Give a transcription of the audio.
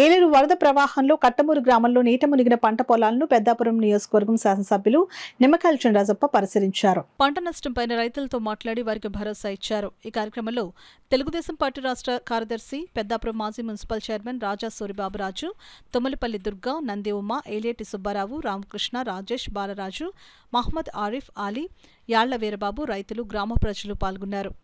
ఏలేరు వరద ప్రవాహంలో కట్టమూరు గ్రామంలో నీట మునిగిన పంట పొలాలను పెద్దాపురం నియోజకవర్గం శాసనసభ్యులు నిమ్మకాయల చంద్రాజప్ప పరిశీలించారు పంట నష్టంపై రైతులతో మాట్లాడి వారికి భరోసా ఇచ్చారు ఈ కార్యక్రమంలో తెలుగుదేశం పార్టీ రాష్ట్ర కార్యదర్శి పెద్దాపురం మాజీ మున్సిపల్ చైర్మన్ రాజా సూరిబాబురాజు తుమ్మలపల్లి దుర్గా నంది ఉమ్మ ఏలేటి సుబ్బారావు రామకృష్ణ రాజేష్ బాలరాజు మహమ్మద్ ఆరిఫ్ ఆలీ యాళ్ల వీరబాబు రైతులు గ్రామ ప్రజలు పాల్గొన్నారు